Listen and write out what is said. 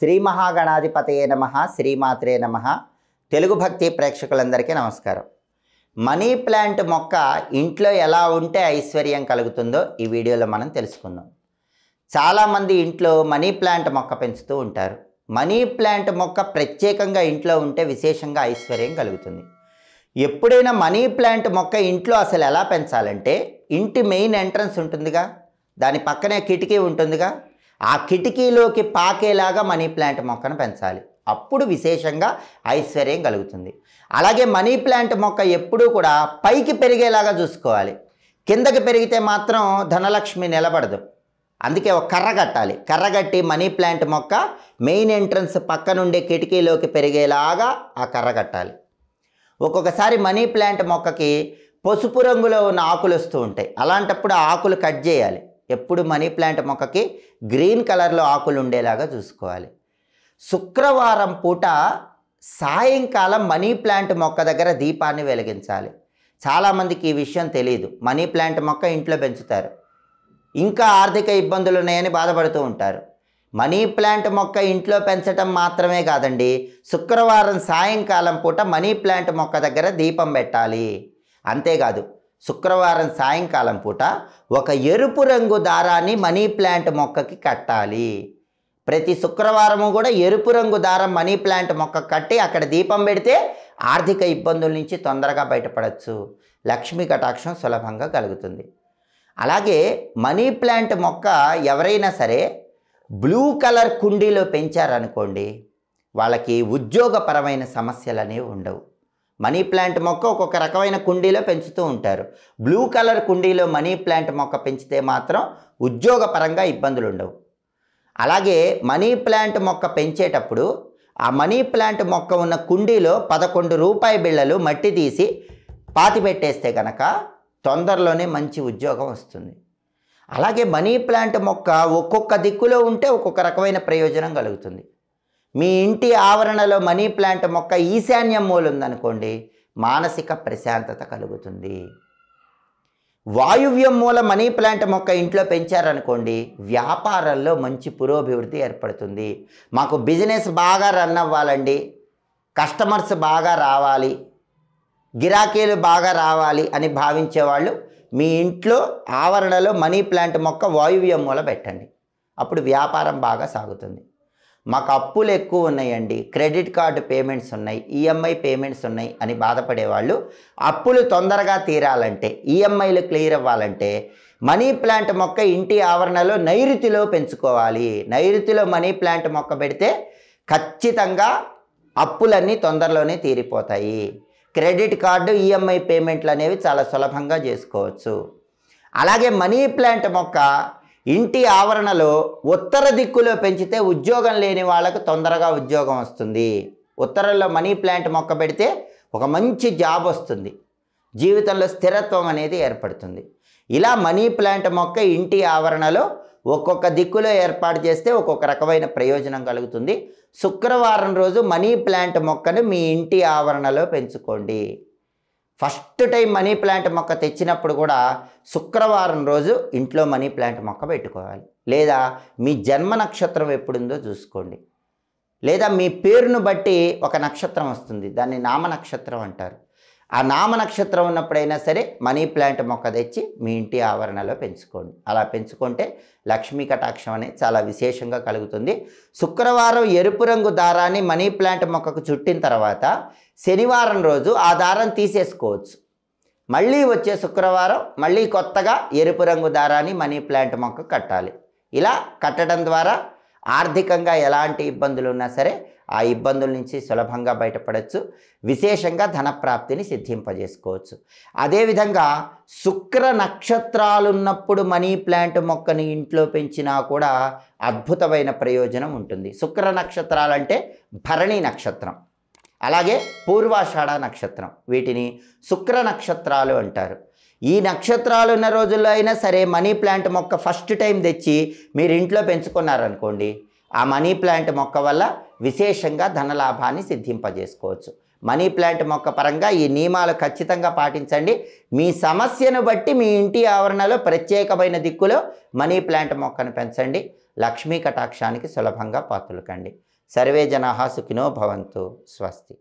శ్రీ మహాగణాధిపతయే నమ శ్రీమాత్రే నమ తెలుగు భక్తి ప్రేక్షకులందరికీ నమస్కారం మనీ ప్లాంట్ మొక్క ఇంట్లో ఎలా ఉంటే ఐశ్వర్యం కలుగుతుందో ఈ వీడియోలో మనం తెలుసుకుందాం చాలామంది ఇంట్లో మనీ ప్లాంట్ మొక్క పెంచుతూ ఉంటారు మనీ ప్లాంట్ మొక్క ప్రత్యేకంగా ఇంట్లో ఉంటే విశేషంగా ఐశ్వర్యం కలుగుతుంది ఎప్పుడైనా మనీ ప్లాంట్ మొక్క ఇంట్లో అసలు ఎలా పెంచాలంటే ఇంటి మెయిన్ ఎంట్రన్స్ ఉంటుందిగా దాని పక్కనే కిటికీ ఉంటుందిగా ఆ కిటికీలోకి పాకేలాగా మనీ ప్లాంట్ మొక్కను పెంచాలి అప్పుడు విశేషంగా ఐశ్వర్యం కలుగుతుంది అలాగే మనీ ప్లాంట్ మొక్క ఎప్పుడూ కూడా పైకి పెరిగేలాగా చూసుకోవాలి కిందకి పెరిగితే మాత్రం ధనలక్ష్మి నిలబడదు అందుకే ఒక కర్ర కట్టాలి కర్ర కట్టి మనీ ప్లాంట్ మొక్క మెయిన్ ఎంట్రన్స్ పక్కనుండే కిటికీలోకి పెరిగేలాగా ఆ కర్ర కట్టాలి ఒక్కొక్కసారి మనీ ప్లాంట్ మొక్కకి పసుపు రంగులో ఉన్న ఆకులు వస్తూ ఉంటాయి అలాంటప్పుడు ఆకులు కట్ చేయాలి ఎప్పుడు మనీ ప్లాంట్ మొక్కకి గ్రీన్ కలర్లో ఆకులు ఉండేలాగా చూసుకోవాలి శుక్రవారం పూట సాయంకాలం మనీ ప్లాంట్ మొక్క దగ్గర దీపాన్ని వెలిగించాలి చాలామందికి ఈ విషయం తెలియదు మనీ ప్లాంట్ మొక్క ఇంట్లో పెంచుతారు ఇంకా ఆర్థిక ఇబ్బందులు ఉన్నాయని బాధపడుతూ ఉంటారు మనీ ప్లాంట్ మొక్క ఇంట్లో పెంచడం మాత్రమే కాదండి శుక్రవారం సాయంకాలం పూట మనీ ప్లాంట్ మొక్క దగ్గర దీపం పెట్టాలి అంతేకాదు శుక్రవారం సాయంకాలం పూట ఒక ఎరుపు రంగు దారాన్ని మనీ ప్లాంట్ మొక్కకి కట్టాలి ప్రతి శుక్రవారము కూడా ఎరుపు రంగు దారం మనీ ప్లాంట్ మొక్క కట్టి అక్కడ దీపం పెడితే ఆర్థిక ఇబ్బందుల నుంచి తొందరగా బయటపడవచ్చు లక్ష్మీ కటాక్షం సులభంగా కలుగుతుంది అలాగే మనీ ప్లాంట్ మొక్క ఎవరైనా సరే బ్లూ కలర్ కుండీలో పెంచారనుకోండి వాళ్ళకి ఉద్యోగపరమైన సమస్యలు అనేవి ఉండవు మనీ ప్లాంట్ మొక్క ఒక్కొక్క రకమైన కుండీలో పెంచుతూ ఉంటారు బ్లూ కలర్ కుండీలో మనీ ప్లాంట్ మొక్క పెంచితే మాత్రం ఉద్యోగపరంగా ఇబ్బందులు ఉండవు అలాగే మనీ ప్లాంట్ మొక్క పెంచేటప్పుడు ఆ మనీ ప్లాంట్ మొక్క ఉన్న కుండీలో పదకొండు రూపాయి బిళ్ళలు మట్టి తీసి పాతి పెట్టేస్తే కనుక తొందరలోనే మంచి ఉద్యోగం వస్తుంది అలాగే మనీ ప్లాంట్ మొక్క ఒక్కొక్క దిక్కులో ఉంటే ఒక్కొక్క రకమైన ప్రయోజనం కలుగుతుంది మీ ఇంటి ఆవరణలో మనీ ప్లాంట్ మొక్క ఈశాన్యం మూలుందనుకోండి మానసిక ప్రశాంతత కలుగుతుంది వాయువ్యం మూల మనీ ప్లాంట్ మొక్క ఇంట్లో పెంచారనుకోండి వ్యాపారంలో మంచి పురోభివృద్ధి ఏర్పడుతుంది మాకు బిజినెస్ బాగా రన్ అవ్వాలండి కస్టమర్స్ బాగా రావాలి గిరాకీలు బాగా రావాలి అని భావించేవాళ్ళు మీ ఇంట్లో ఆవరణలో మనీ ప్లాంట్ మొక్క వాయువ్యం మూల పెట్టండి అప్పుడు వ్యాపారం బాగా సాగుతుంది మాకు అప్పులు ఎక్కువ ఉన్నాయండి క్రెడిట్ కార్డు పేమెంట్స్ ఉన్నాయి ఈఎంఐ పేమెంట్స్ ఉన్నాయి అని బాధపడేవాళ్ళు అప్పులు తొందరగా తీరాలంటే ఈఎంఐలు క్లియర్ అవ్వాలంటే మనీ ప్లాంట్ మొక్క ఇంటి ఆవరణలో నైరుతిలో పెంచుకోవాలి నైరుతిలో మనీ ప్లాంట్ మొక్క పెడితే ఖచ్చితంగా అప్పులన్నీ తొందరలోనే తీరిపోతాయి క్రెడిట్ కార్డు ఈఎంఐ పేమెంట్లు అనేవి చాలా సులభంగా చేసుకోవచ్చు అలాగే మనీ ప్లాంట్ మొక్క ఇంటి ఆవరణలో ఉత్తర దిక్కులో పెంచితే ఉద్యోగం లేని వాళ్ళకు తొందరగా ఉద్యోగం వస్తుంది ఉత్తరంలో మనీ ప్లాంట్ మొక్క పెడితే ఒక మంచి జాబ్ వస్తుంది జీవితంలో స్థిరత్వం అనేది ఏర్పడుతుంది ఇలా మనీ ప్లాంట్ మొక్క ఇంటి ఆవరణలో ఒక్కొక్క దిక్కులో ఏర్పాటు చేస్తే ఒక్కొక్క రకమైన ప్రయోజనం కలుగుతుంది శుక్రవారం రోజు మనీ ప్లాంట్ మొక్కను మీ ఇంటి ఆవరణలో పెంచుకోండి ఫస్ట్ టైం మనీ ప్లాంట్ మొక్క తెచ్చినప్పుడు కూడా శుక్రవారం రోజు ఇంట్లో మనీ ప్లాంట్ మొక్క పెట్టుకోవాలి లేదా మీ జన్మ నక్షత్రం ఎప్పుడుందో చూసుకోండి లేదా మీ పేరును బట్టి ఒక నక్షత్రం వస్తుంది దాన్ని నామ నక్షత్రం అంటారు ఆ నామ నక్షత్రం ఉన్నప్పుడైనా సరే మనీ ప్లాంట్ మొక్క తెచ్చి మీ ఇంటి ఆవరణలో పెంచుకోండి అలా పెంచుకుంటే లక్ష్మీ కటాక్షం అనేది చాలా విశేషంగా కలుగుతుంది శుక్రవారం ఎరుపు రంగు దారాన్ని మనీ ప్లాంట్ మొక్కకు చుట్టిన తర్వాత శనివారం రోజు ఆ దారం తీసేసుకోవచ్చు మళ్ళీ వచ్చే శుక్రవారం మళ్ళీ కొత్తగా ఎరుపు రంగు దారాన్ని మనీ ప్లాంట్ మొక్క కట్టాలి ఇలా కట్టడం ద్వారా ఆర్థికంగా ఎలాంటి ఇబ్బందులు ఉన్నా సరే ఆ ఇబ్బందుల నుంచి సులభంగా బయటపడవచ్చు విశేషంగా ధనప్రాప్తిని సిద్ధింపజేసుకోవచ్చు అదేవిధంగా శుక్ర నక్షత్రాలున్నప్పుడు మనీ ప్లాంట్ మొక్కని ఇంట్లో పెంచినా కూడా అద్భుతమైన ప్రయోజనం ఉంటుంది శుక్ర నక్షత్రాలంటే భరణి నక్షత్రం అలాగే పూర్వాషాఢ నక్షత్రం వీటిని శుక్ర నక్షత్రాలు అంటారు ఈ నక్షత్రాలు ఉన్న రోజుల్లో అయినా సరే మనీ ప్లాంట్ మొక్క ఫస్ట్ టైం తెచ్చి మీరు ఇంట్లో పెంచుకున్నారనుకోండి ఆ మనీ ప్లాంట్ మొక్క వల్ల విశేషంగా ధనలాభాన్ని సిద్ధింపజేసుకోవచ్చు మనీ ప్లాంట్ మొక్క పరంగా ఈ నియమాలు ఖచ్చితంగా పాటించండి మీ సమస్యను బట్టి మీ ఇంటి ఆవరణలో ప్రత్యేకమైన దిక్కులో మనీ ప్లాంట్ మొక్కను పెంచండి లక్ష్మీ కటాక్షానికి సులభంగా పాతులకండి సర్వే జనా సుఖినో భవంతు స్వస్తి